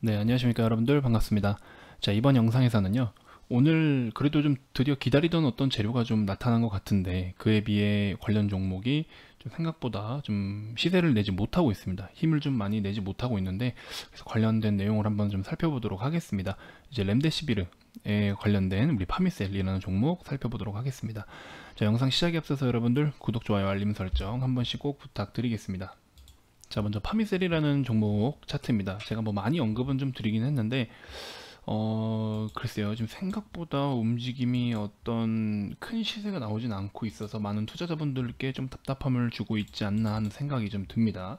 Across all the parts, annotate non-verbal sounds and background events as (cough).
네 안녕하십니까 여러분들 반갑습니다 자 이번 영상에서는요 오늘 그래도 좀 드디어 기다리던 어떤 재료가 좀 나타난 것 같은데 그에 비해 관련 종목이 좀 생각보다 좀 시세를 내지 못하고 있습니다 힘을 좀 많이 내지 못하고 있는데 그래서 관련된 내용을 한번 좀 살펴보도록 하겠습니다 이제 램데시비르에 관련된 우리 파미셀이라는 종목 살펴보도록 하겠습니다 자 영상 시작에 앞서서 여러분들 구독 좋아요 알림 설정 한 번씩 꼭 부탁드리겠습니다 자 먼저 파미셀이라는 종목 차트입니다 제가 뭐 많이 언급은 좀 드리긴 했는데 어 글쎄요 지금 생각보다 움직임이 어떤 큰 시세가 나오진 않고 있어서 많은 투자자분들께 좀 답답함을 주고 있지 않나 하는 생각이 좀 듭니다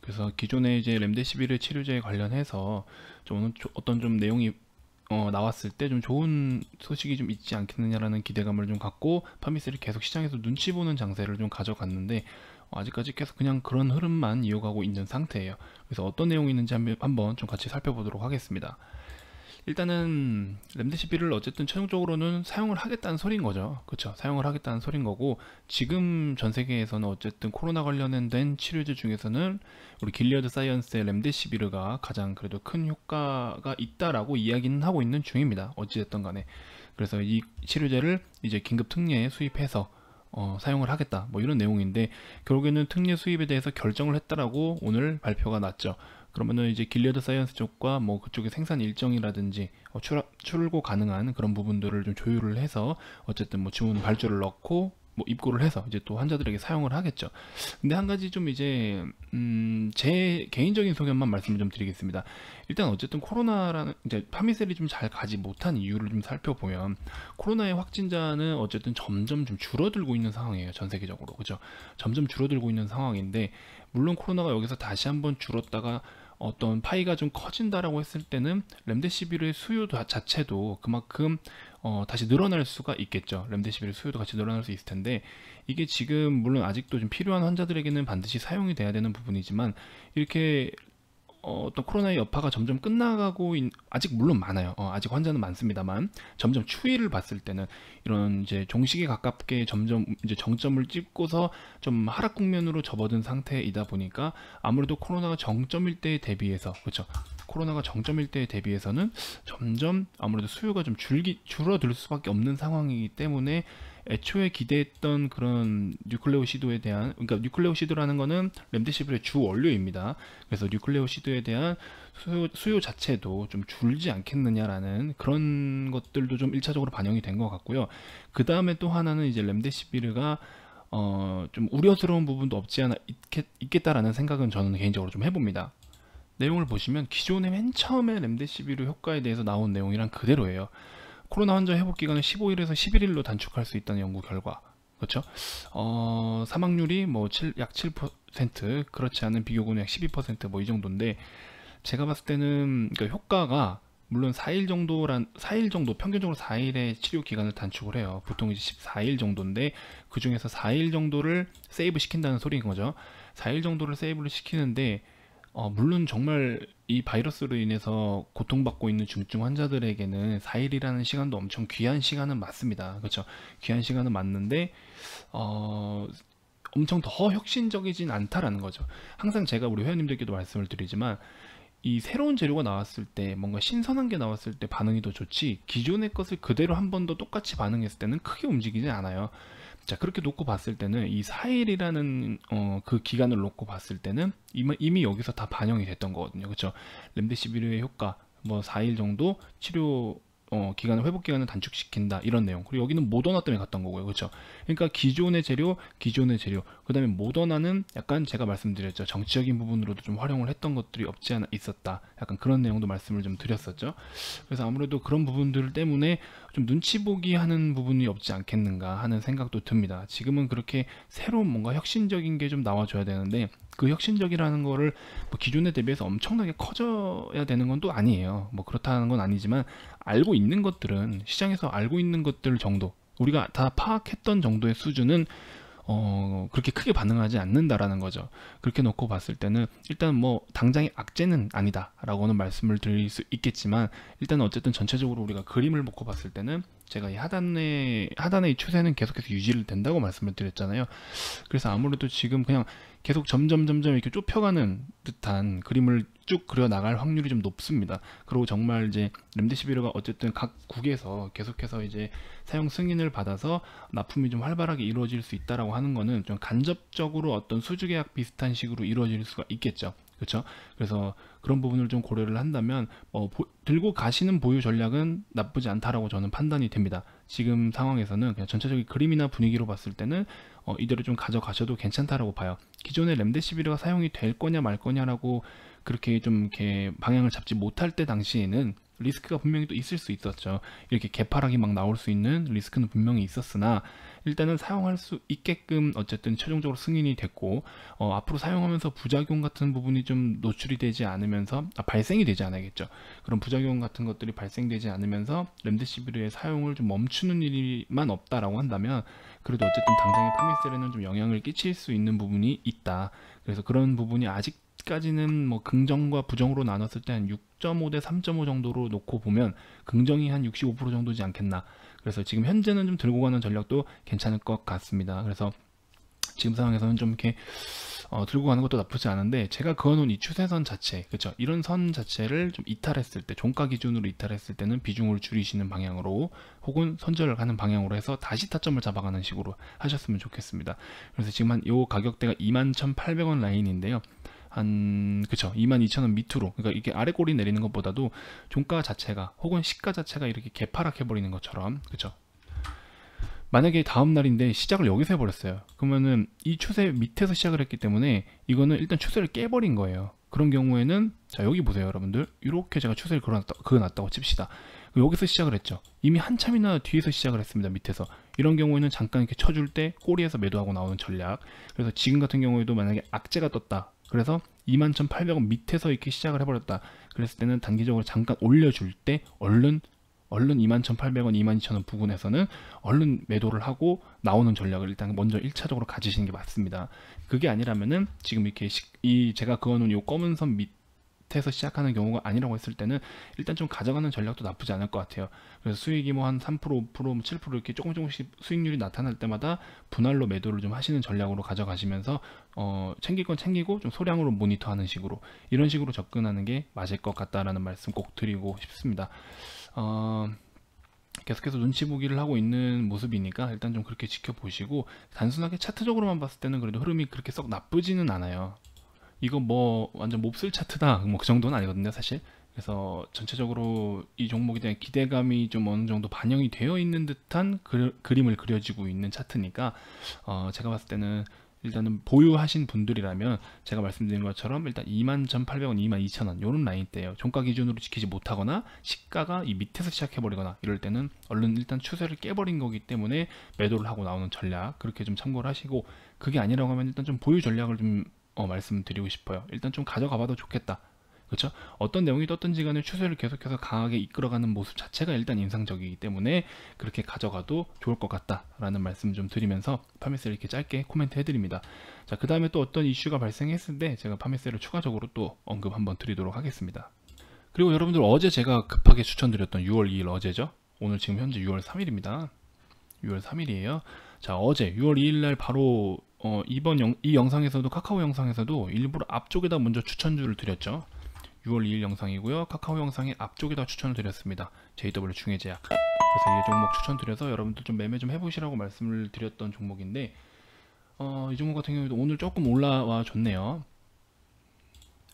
그래서 기존에 이제 램데시비르 치료제에 관련해서 좀 어떤 좀 내용이 어, 나왔을 때 좀 좋은 소식이 좀 있지 않겠느냐라는 기대감을 좀 갖고 파미셀이 계속 시장에서 눈치 보는 장세를 좀 가져갔는데 아직까지 계속 그냥 그런 흐름만 이어가고 있는 상태예요. 그래서 어떤 내용이 있는지 한번 좀 같이 살펴보도록 하겠습니다. 일단은 램데시비를 어쨌든 최종적으로는 사용을 하겠다는 소린 거죠. 그쵸 사용을 하겠다는 소린 거고 지금 전 세계에서는 어쨌든 코로나 관련된 치료제 중에서는 우리 길리어드 사이언스의 램데시비르가 가장 그래도 큰 효과가 있다라고 이야기는 하고 있는 중입니다. 어찌됐든 간에. 그래서 이 치료제를 이제 긴급 특례에 수입해서 어, 사용을 하겠다 뭐 이런 내용인데 결국에는 특례 수입에 대해서 결정을 했다라고 오늘 발표가 났죠. 그러면은 이제 길리어드 사이언스 쪽과 뭐 그쪽의 생산 일정이라든지 어, 출, 출고 가능한 그런 부분들을 좀 조율을 해서 어쨌든 뭐 주문 발주를 넣고 뭐 입고를 해서 이제 또 환자들에게 사용을 하겠죠. 근데 한 가지 좀 이제 음제 개인적인 소견만 말씀을 좀 드리겠습니다. 일단 어쨌든 코로나라는 이제 파미셀이 좀 잘 가지 못한 이유를 좀 살펴보면 코로나의 확진자는 어쨌든 점점 좀 줄어들고 있는 상황이에요. 전 세계적으로 그죠? 점점 줄어들고 있는 상황인데 물론 코로나가 여기서 다시 한번 줄었다가 어떤 파이가 좀 커진다라고 했을 때는 렘데시비르의 수요 자체도 그만큼 어, 다시 늘어날 수가 있겠죠. 램데시빌 수요도 같이 늘어날 수 있을 텐데 이게 지금 물론 아직도 좀 필요한 환자들에게는 반드시 사용이 돼야 되는 부분이지만 이렇게 어, 떤 코로나의 여파가 점점 끝나가고 있, 아직 물론 많아요. 어, 아직 환자는 많습니다만 점점 추이를 봤을 때는 이런 이제 종식에 가깝게 점점 이제 정점을 찍고서 좀 하락 국면으로 접어든 상태이다 보니까 아무래도 코로나가 정점일 때에 대비해서 그렇죠. 코로나가 정점일 때에 대비해서는 점점 아무래도 수요가 좀 줄기, 줄어들 수밖에 없는 상황이기 때문에 애초에 기대했던 그런 뉴클레오시드에 대한 그러니까 뉴클레오시드라는 거는 렘데시빌의 주 원료입니다. 그래서 뉴클레오시드에 대한 수요, 수요 자체도 좀 줄지 않겠느냐라는 그런 것들도 좀일차적으로 반영이 된 것 같고요. 그 다음에 또 하나는 이제 렘데시빌가 어, 좀 우려스러운 부분도 없지 않아 있겠, 다라는 생각은 저는 개인적으로 좀 해봅니다. 내용을 보시면 기존에 맨 처음에 램데시비르 효과에 대해서 나온 내용이랑 그대로예요. 코로나 환자 회복 기간을 15일에서 11일로 단축할 수 있다는 연구 결과. 그렇죠? 어, 사망률이 뭐약7% 그렇지 않은 비교군은 약 12%뭐 이 정도인데 제가 봤을 때는 그 효과가 물론 4일 정도란 4일 정도 평균적으로 4일의 치료 기간을 단축을 해요. 보통 이제 14일 정도인데 그 중에서 4일 정도를 세이브 시킨다는 소리인 거죠. 4일 정도를 세이브를 시키는데 어, 물론 정말 이 바이러스로 인해서 고통받고 있는 중증 환자들에게는 4일이라는 시간도 엄청 귀한 시간은 맞습니다. 그렇죠. 귀한 시간은 맞는데 어, 엄청 더 혁신적이진 않다라는 거죠. 항상 제가 우리 회원님들께도 말씀을 드리지만 이 새로운 재료가 나왔을 때 뭔가 신선한 게 나왔을 때 반응이 더 좋지 기존의 것을 그대로 한 번 더 똑같이 반응했을 때는 크게 움직이지 않아요. 자 그렇게 놓고 봤을 때는 이 4일이라는 어, 그 기간을 놓고 봤을 때는 이미, 이미 여기서 다 반영이 됐던 거거든요 그렇죠 렘데시비르의 효과 뭐 4일 정도 치료 어, 기간을 회복 기간을 단축시킨다 이런 내용 그리고 여기는 모더나 때문에 갔던 거고요 그렇죠 그러니까 기존의 재료 기존의 재료 그 다음에 모더나는 약간 제가 말씀드렸죠 정치적인 부분으로도 좀 활용을 했던 것들이 없지 않아 있었다 약간 그런 내용도 말씀을 좀 드렸었죠 그래서 아무래도 그런 부분들 때문에 좀 눈치 보기 하는 부분이 없지 않겠는가 하는 생각도 듭니다 지금은 그렇게 새로운 뭔가 혁신적인 게 좀 나와줘야 되는데 그 혁신적이라는 거를 뭐 기존에 대비해서 엄청나게 커져야 되는 건 또 아니에요. 뭐 그렇다는 건 아니지만 알고 있는 것들은 시장에서 알고 있는 것들 정도 우리가 다 파악했던 정도의 수준은 어, 그렇게 크게 반응하지 않는다라는 거죠. 그렇게 놓고 봤을 때는 일단 뭐 당장의 악재는 아니다라고는 말씀을 드릴 수 있겠지만 일단 어쨌든 전체적으로 우리가 그림을 놓고 봤을 때는 제가 이 하단의 하단의 추세는 계속해서 유지를 된다고 말씀을 드렸잖아요. 그래서 아무래도 지금 그냥 계속 점점 점점 이렇게 좁혀가는 듯한 그림을 쭉 그려 나갈 확률이 좀 높습니다. 그리고 정말 이제 렘데시비르가 어쨌든 각 국에서 계속해서 이제 사용 승인을 받아서 납품이 좀 활발하게 이루어질 수 있다라고 하는 거는 좀 간접적으로 어떤 수주 계약 비슷한 식으로 이루어질 수가 있겠죠. 그렇죠? 그래서 그런 부분을 좀 고려를 한다면 어, 보, 들고 가시는 보유 전략은 나쁘지 않다라고 저는 판단이 됩니다. 지금 상황에서는 그냥 전체적인 그림이나 분위기로 봤을 때는 어, 이대로 좀 가져가셔도 괜찮다라고 봐요. 기존의 램데시비르가 사용이 될 거냐 말 거냐라고 그렇게 좀 이렇게 방향을 잡지 못할 때 당시에는 리스크가 분명히 또 있을 수 있었죠. 이렇게 개파락이 막 나올 수 있는 리스크는 분명히 있었으나 일단은 사용할 수 있게끔 어쨌든 최종적으로 승인이 됐고 어, 앞으로 사용하면서 부작용 같은 부분이 좀 노출이 되지 않으면서 아, 발생이 되지 않겠죠 그런 부작용 같은 것들이 발생되지 않으면서 렘데시비르의 사용을 좀 멈추는 일만 없다라고 한다면 그래도 어쨌든 당장의 파미셀에는 좀 영향을 끼칠 수 있는 부분이 있다. 그래서 그런 부분이 아직 아직까지는 뭐 긍정과 부정으로 나눴을 때 한 6.5 대 3.5 정도로 놓고 보면 긍정이 한 65% 정도지 않겠나. 그래서 지금 현재는 좀 들고 가는 전략도 괜찮을 것 같습니다. 그래서 지금 상황에서는 좀 이렇게 어, 들고 가는 것도 나쁘지 않은데 제가 그어놓은 이 추세선 자체 그렇죠 이런 선 자체를 좀 이탈했을 때 종가 기준으로 이탈했을 때는 비중을 줄이시는 방향으로 혹은 선절가는 방향으로 해서 다시 타점을 잡아가는 식으로 하셨으면 좋겠습니다 그래서 지금 한 요 가격대가 21,800원 라인인데요 한 그쵸 22,000원 밑으로 그러니까 이게 아래 꼬리 내리는 것보다도 종가 자체가 혹은 시가 자체가 이렇게 개파락해 버리는 것처럼 그쵸 만약에 다음 날인데 시작을 여기서 해버렸어요 그러면은 이 추세 밑에서 시작을 했기 때문에 이거는 일단 추세를 깨버린 거예요 그런 경우에는 자 여기 보세요 여러분들 이렇게 제가 추세를 그어놨다, 그어놨다고 칩시다 그 여기서 시작을 했죠 이미 한참이나 뒤에서 시작을 했습니다 밑에서 이런 경우에는 잠깐 이렇게 쳐줄 때 꼬리에서 매도하고 나오는 전략 그래서 지금 같은 경우에도 만약에 악재가 떴다 그래서 21,800원 밑에서 이렇게 시작을 해버렸다. 그랬을 때는 단기적으로 잠깐 올려줄 때 얼른 얼른 21,800원, 22,000원 부근에서는 얼른 매도를 하고 나오는 전략을 일단 먼저 1차적으로 가지시는 게 맞습니다. 그게 아니라면은 지금 이렇게 이 제가 그어놓은 요 검은 선밑 밑에서 시작하는 경우가 아니라고 했을 때는 일단 좀 가져가는 전략도 나쁘지 않을 것 같아요. 그래서 수익이 뭐 한 3%, 5%, 7% 이렇게 조금 조금씩 수익률이 나타날 때마다 분할로 매도를 좀 하시는 전략으로 가져가시면서 어, 챙길 건 챙기고 좀 소량으로 모니터하는 식으로 이런 식으로 접근하는 게 맞을 것 같다라는 말씀 꼭 드리고 싶습니다. 어... 계속해서 눈치 보기를 하고 있는 모습이니까 일단 좀 그렇게 지켜보시고 단순하게 차트적으로만 봤을 때는 그래도 흐름이 그렇게 썩 나쁘지는 않아요 이거 뭐 완전 몹쓸 차트다 뭐 그 정도는 아니거든요 사실 그래서 전체적으로 이 종목에 대한 기대감이 좀 어느 정도 반영이 되어 있는 듯한 그, 림을 그려지고 있는 차트니까 어, 제가 봤을 때는 일단은 보유하신 분들이라면 제가 말씀드린 것처럼 일단 21,800원, 22,000원 이런 라인대예요. 종가 기준으로 지키지 못하거나 시가가 이 밑에서 시작해버리거나 이럴 때는 얼른 일단 추세를 깨버린 거기 때문에 매도를 하고 나오는 전략 그렇게 좀 참고를 하시고 그게 아니라고 하면 일단 좀 보유 전략을 좀 어, 말씀드리고 싶어요. 일단 좀 가져가 봐도 좋겠다. 그렇죠? 어떤 내용이 떴든지 간에 추세를 계속해서 강하게 이끌어가는 모습 자체가 일단 인상적이기 때문에 그렇게 가져가도 좋을 것 같다라는 말씀 좀 드리면서 파메스를 이렇게 짧게 코멘트 해드립니다. 자, 그 다음에 또 어떤 이슈가 발생했을 때 제가 파메스를 추가적으로 또 언급 한번 드리도록 하겠습니다. 그리고 여러분들 어제 제가 급하게 추천드렸던 6월 2일 어제죠? 오늘 지금 현재 6월 3일입니다. 6월 3일이에요. 자, 어제 6월 2일 날 바로 어, 이번 영, 이 영상에서도 카카오 영상에서도 일부러 앞쪽에다 먼저 추천주를 드렸죠. 6월 2일 영상이고요. 카카오 영상의 앞쪽에다 추천을 드렸습니다. JW 중해제약. 그래서 이 종목 추천드려서 여러분들 좀 매매 좀 해보시라고 말씀을 드렸던 종목인데 어, 이 종목 같은 경우도 오늘 조금 올라와 줬네요.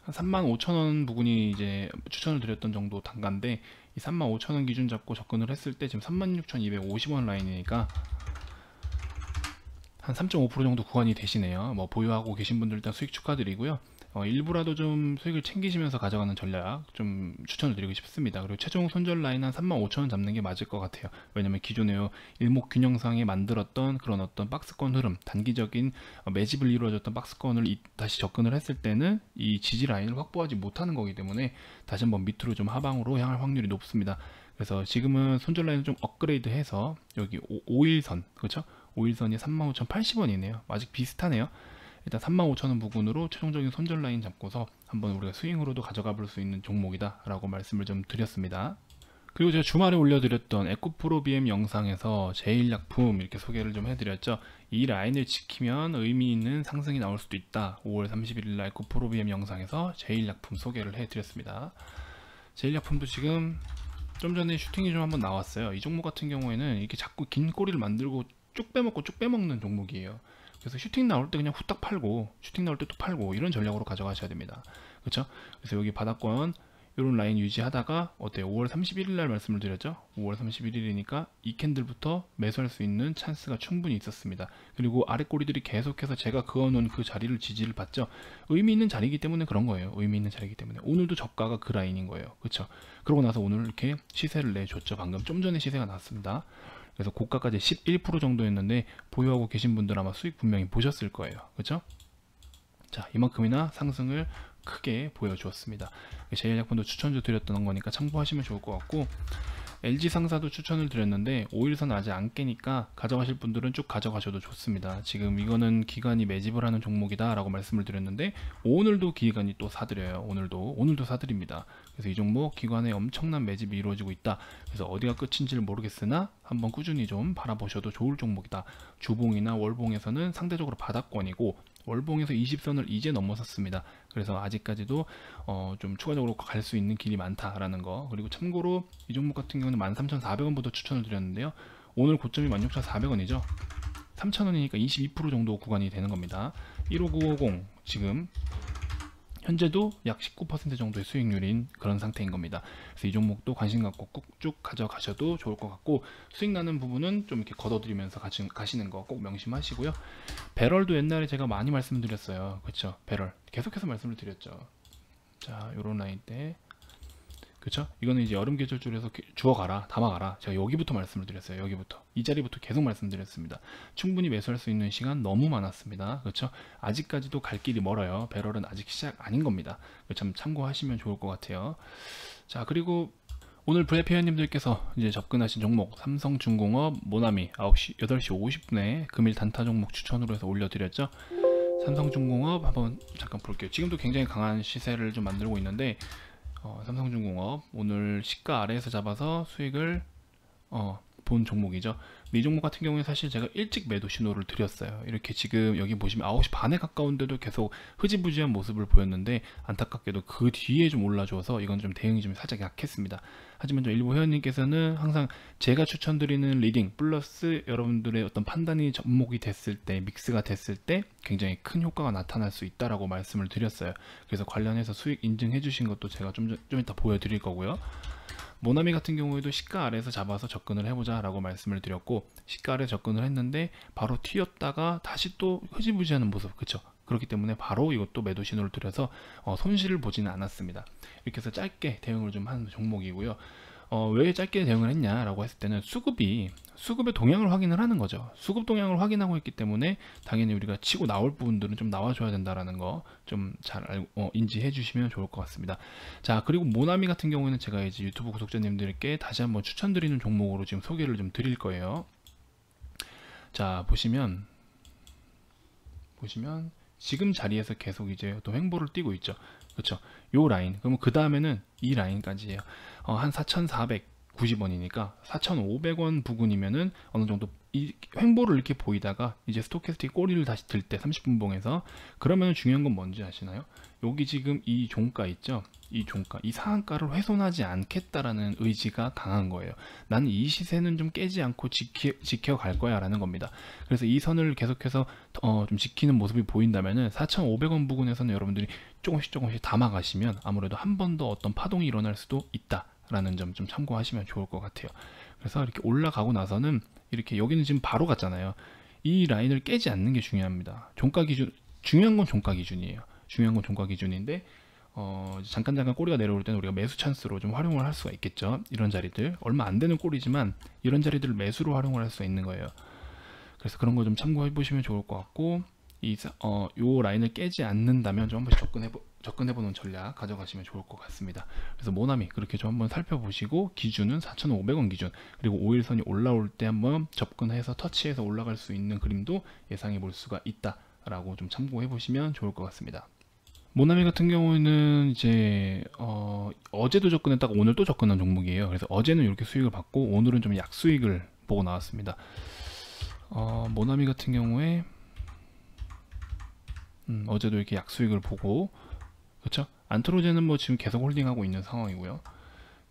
한 35,000원 부근이 이제 추천을 드렸던 정도 단가인데 이 35,000원 기준 잡고 접근을 했을 때 지금 36,250원 라인이니까 한3.5% 정도 구간이 되시네요. 뭐 보유하고 계신 분들 일단 수익 축하드리고요. 어, 일부라도 좀 수익을 챙기시면서 가져가는 전략 좀 추천을 드리고 싶습니다. 그리고 최종 손절 라인 한 35,000원 잡는 게 맞을 것 같아요. 왜냐면 기존에 일목 균형상에 만들었던 그런 어떤 박스권 흐름, 단기적인 매집을 이루어졌던 박스권을 이, 다시 접근을 했을 때는 이 지지 라인을 확보하지 못하는 거기 때문에 다시 한번 밑으로 좀 하방으로 향할 확률이 높습니다. 그래서 지금은 손절 라인을 좀 업그레이드해서 여기 5, 일선 그렇죠? 5일선이 35,080원이네요. 아직 비슷하네요. 일단 35,000원 부근으로 최종적인 손절 라인 잡고서 한번 우리가 스윙으로도 가져가 볼 수 있는 종목이다 라고 말씀을 좀 드렸습니다. 그리고 제가 주말에 올려드렸던 에코프로 BM 영상에서 제일약품 이렇게 소개를 좀 해드렸죠. 이 라인을 지키면 의미 있는 상승이 나올 수도 있다. 5월 31일 날 에코프로 BM 영상에서 제일약품 소개를 해드렸습니다. 제일약품도 지금 좀 전에 슈팅이 좀 한번 나왔어요. 이 종목 같은 경우에는 이렇게 자꾸 긴 꼬리를 만들고 쭉 빼먹고 쭉 빼먹는 종목이에요. 그래서 슈팅 나올 때 그냥 후딱 팔고 슈팅 나올 때 또 팔고 이런 전략으로 가져가셔야 됩니다. 그렇죠? 그래서 여기 바닥권 이런 라인 유지하다가 어때요? 5월 31일 날 말씀을 드렸죠? 5월 31일이니까 이 캔들부터 매수할 수 있는 찬스가 충분히 있었습니다. 그리고 아래 꼬리들이 계속해서 제가 그어놓은 그 자리를 지지를 받죠. 의미 있는 자리이기 때문에 그런 거예요. 의미 있는 자리이기 때문에. 오늘도 저가가 그 라인인 거예요. 그렇죠? 그러고 나서 오늘 이렇게 시세를 내줬죠. 방금 좀 전에 시세가 나왔습니다 그래서 고가까지 11% 정도였는데 보유하고 계신 분들 아마 수익 분명히 보셨을 거예요. 그렇죠? 자 이만큼이나 상승을 크게 보여주었습니다. 제일약품도 추천주 드렸던 거니까 참고하시면 좋을 것 같고 LG 상사도 추천을 드렸는데 5일선 아직 안 깨니까 가져가실 분들은 쭉 가져가셔도 좋습니다. 지금 이거는 기간이 매집을 하는 종목이다 라고 말씀을 드렸는데 오늘도 기간이 또 사드려요. 오늘도 오늘도 사드립니다. 그래서 이 종목 기관에 엄청난 매집이 이루어지고 있다. 그래서 어디가 끝인지를 모르겠으나 한번 꾸준히 좀 바라보셔도 좋을 종목이다. 주봉이나 월봉에서는 상대적으로 바닥권이고 월봉에서 20선을 이제 넘어섰습니다. 그래서 아직까지도 어좀 추가적으로 갈 수 있는 길이 많다라는 거 그리고 참고로 이 종목 같은 경우는 13,400원부터 추천을 드렸는데요. 오늘 고점이 16,400원이죠. 3,000원이니까 22% 정도 구간이 되는 겁니다. 15950 지금 현재도 약 19% 정도의 수익률인 그런 상태인 겁니다. 그래서 이 종목도 관심 갖고 꾹 쭉 가져가셔도 좋을 것 같고 수익 나는 부분은 좀 이렇게 걷어들이면서 가시, 는거 꼭 명심하시고요. 배럴도 옛날에 제가 많이 말씀드렸어요. 그렇죠? 배럴 계속해서 말씀을 드렸죠. 자, 요런 라인 때 그쵸? 이거는 이제 여름 계절줄에서 주워가라, 담아가라. 제가 여기부터 말씀을 드렸어요. 여기부터. 이 자리부터 계속 말씀드렸습니다. 충분히 매수할 수 있는 시간 너무 많았습니다. 그쵸? 아직까지도 갈 길이 멀어요. 배럴은 아직 시작 아닌 겁니다. 참 참고하시면 좋을 것 같아요. 자, 그리고 오늘 블랙페어님들께서 이제 접근하신 종목 삼성중공업 모나미 9시, 8시 50분에 금일 단타 종목 추천으로 해서 올려드렸죠. 삼성중공업 한번 잠깐 볼게요. 지금도 굉장히 강한 시세를 좀 만들고 있는데 어, 삼성중공업 오늘 시가 아래에서 잡아서 수익을 어, 본 종목이죠. 이 종목 같은 경우에 사실 제가 일찍 매도 신호를 드렸어요. 이렇게 지금 여기 보시면 9시 반에 가까운데도 계속 흐지부지한 모습을 보였는데 안타깝게도 그 뒤에 좀 올라줘서 이건 좀 대응이 좀 살짝 약했습니다. 하지만 좀 일부 회원님께서는 항상 제가 추천드리는 리딩 플러스 여러분들의 어떤 판단이 접목이 됐을 때 믹스가 됐을 때 굉장히 큰 효과가 나타날 수 있다라고 말씀을 드렸어요. 그래서 관련해서 수익 인증해 주신 것도 제가 좀, 좀 이따 보여드릴 거고요. 모나미 같은 경우에도 시가 아래에서 잡아서 접근을 해보자 라고 말씀을 드렸고 시가 아래 접근을 했는데 바로 튀었다가 다시 또 흐지부지하는 모습 그쵸 그렇기 때문에 바로 이것도 매도 신호를 들여서 어, 손실을 보지는 않았습니다 이렇게 해서 짧게 대응을 좀 한 종목이고요 어, 왜 짧게 대응을 했냐라고 했을 때는 수급이 수급의 동향을 확인을 하는 거죠. 수급 동향을 확인하고 있기 때문에 당연히 우리가 치고 나올 부분들은 좀 나와줘야 된다라는 거 좀 잘 알고 어, 인지해 주시면 좋을 것 같습니다. 자 그리고 모나미 같은 경우에는 제가 이제 유튜브 구독자님들께 다시 한번 추천드리는 종목으로 지금 소개를 좀 드릴 거예요. 자 보시면 보시면 지금 자리에서 계속 이제 또 횡보를 띄고 있죠. 그렇죠. 요 라인. 그러면 그 다음에는 이 라인까지예요. 어, 한 4,490원이니까 4,500원 부근이면은 어느 정도 이 횡보를 이렇게 보이다가 이제 스토캐스틱 꼬리를 다시 들 때 30분 봉에서 그러면 중요한 건 뭔지 아시나요? 여기 지금 이 종가 있죠? 이 종가, 이 상한가를 훼손하지 않겠다라는 의지가 강한 거예요. 나는 이 시세는 좀 깨지 않고 지키, 지켜갈 거야 라는 겁니다. 그래서 이 선을 계속해서 어, 좀 지키는 모습이 보인다면은 4,500원 부근에서는 여러분들이 조금씩 조금씩 담아가시면 아무래도 한 번 더 어떤 파동이 일어날 수도 있다. 라는 점 좀 참고하시면 좋을 것 같아요 그래서 이렇게 올라가고 나서는 이렇게 여기는 지금 바로 갔잖아요 이 라인을 깨지 않는 게 중요합니다 종가 기준 중요한 건 종가 기준이에요 중요한 건 종가 기준인데 어, 잠깐 잠깐 꼬리가 내려올 때는 우리가 매수 찬스로 좀 활용을 할 수가 있겠죠 이런 자리들 얼마 안 되는 꼬리지만 이런 자리들을 매수로 활용을 할 수 있는 거예요 그래서 그런 거 좀 참고해 보시면 좋을 것 같고 이, 어, 요 라인을 깨지 않는다면 좀 한번 접근해 보 접근해보는 전략 가져가시면 좋을 것 같습니다. 그래서 모나미 그렇게 좀 한번 살펴보시고 기준은 4,500원 기준 그리고 5일선이 올라올 때 한번 접근해서 터치해서 올라갈 수 있는 그림도 예상해 볼 수가 있다라고 좀 참고해 보시면 좋을 것 같습니다. 모나미 같은 경우는 이제 어, 어제도 접근했다가 오늘 또 접근한 종목이에요. 그래서 어제는 이렇게 수익을 받고 오늘은 좀 약수익을 보고 나왔습니다. 어, 모나미 같은 경우에 음, 어제도 이렇게 약수익을 보고 그렇죠? 안트로젠는뭐 지금 계속 홀딩하고 있는 상황이고요.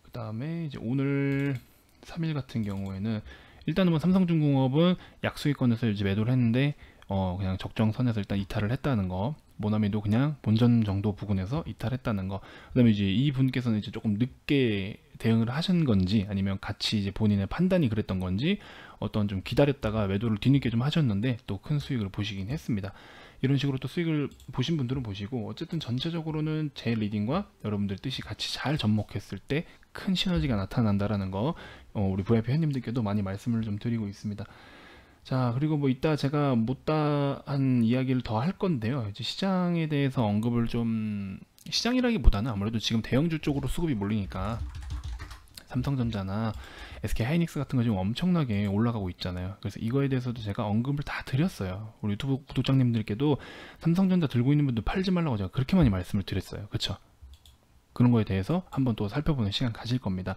그 다음에 이제 오늘 3일 같은 경우에는 일단은 뭐 삼성중공업은 약수익권에서 이제 매도를 했는데 어 그냥 적정선에서 일단 이탈을 했다는 거. 모나미도 그냥 본전 정도 부근에서 이탈했다는 거. 그다음에 이제 이 분께서는 이제 조금 늦게 대응을 하신 건지 아니면 같이 이제 본인의 판단이 그랬던 건지 어떤 좀 기다렸다가 매도를 뒤늦게 좀 하셨는데 또 큰 수익을 보시긴 했습니다. 이런 식으로 또 수익을 보신 분들은 보시고 어쨌든 전체적으로는 제 리딩과 여러분들 뜻이 같이 잘 접목했을 때 큰 시너지가 나타난다라는 거 어, 우리 VIP 회원님들께도 많이 말씀을 좀 드리고 있습니다. 자 그리고 뭐 이따 제가 못다한 이야기를 더 할 건데요. 이제 시장에 대해서 언급을 좀 시장이라기보다는 아무래도 지금 대형주 쪽으로 수급이 몰리니까 삼성전자나 SK 하이닉스 같은 거 지금 엄청나게 올라가고 있잖아요. 그래서 이거에 대해서도 제가 언급을 다 드렸어요. 우리 유튜브 구독자님들께도 삼성전자 들고 있는 분들 팔지 말라고 제가 그렇게 많이 말씀을 드렸어요. 그쵸 그런 거에 대해서 한번 또 살펴보는 시간 가질 겁니다.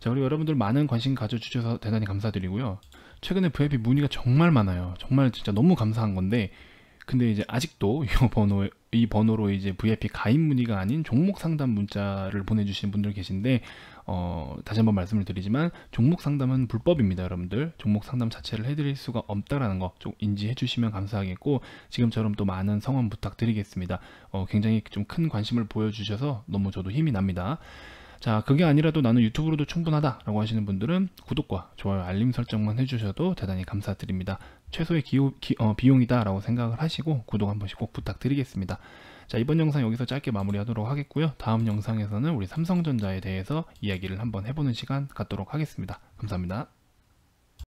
자, 우리 여러분들 많은 관심 가져주셔서 대단히 감사드리고요. 최근에 VIP 문의가 정말 많아요. 정말 진짜 너무 감사한 건데, 근데 이제 아직도 이 (laughs) 번호 이 번호로 이제 VIP 가입 문의가 아닌 종목 상담 문자를 보내주신 분들 계신데 어, 다시 한번 말씀을 드리지만 종목 상담은 불법입니다, 여러분들. 종목 상담 자체를 해드릴 수가 없다라는 거좀 인지해 주시면 감사하겠고 지금처럼 또 많은 성원 부탁드리겠습니다. 어, 굉장히 좀 큰 관심을 보여주셔서 너무 저도 힘이 납니다. 자 그게 아니라도 나는 유튜브로도 충분하다 라고 하시는 분들은 구독과 좋아요 알림 설정만 해주셔도 대단히 감사드립니다 최소의 기호, 기, 어, 비용이다 라고 생각을 하시고 구독 한 번씩 꼭 부탁드리겠습니다 자, 이번 영상 여기서 짧게 마무리하도록 하겠고요. 다음 영상에서는 우리 삼성전자에 대해서 이야기를 한번 해보는 시간 갖도록 하겠습니다. 감사합니다.